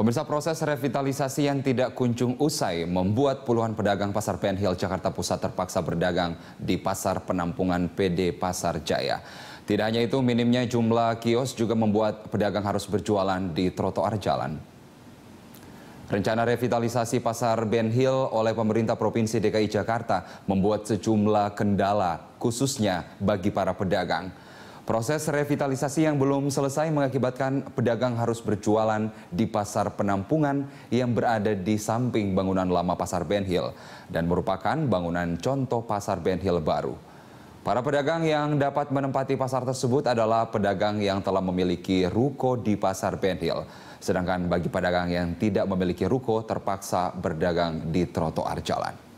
Pemirsa proses revitalisasi yang tidak kunjung usai membuat puluhan pedagang pasar PN Hill Jakarta Pusat terpaksa berdagang di pasar penampungan PD Pasar Jaya. Tidak hanya itu, minimnya jumlah kios juga membuat pedagang harus berjualan di trotoar jalan. Rencana revitalisasi pasar Ben Hill oleh pemerintah Provinsi DKI Jakarta membuat sejumlah kendala khususnya bagi para pedagang. Proses revitalisasi yang belum selesai mengakibatkan pedagang harus berjualan di pasar penampungan yang berada di samping bangunan lama pasar Benhil dan merupakan bangunan contoh pasar Benhil baru. Para pedagang yang dapat menempati pasar tersebut adalah pedagang yang telah memiliki ruko di pasar Benhil, Sedangkan bagi pedagang yang tidak memiliki ruko terpaksa berdagang di trotoar jalan.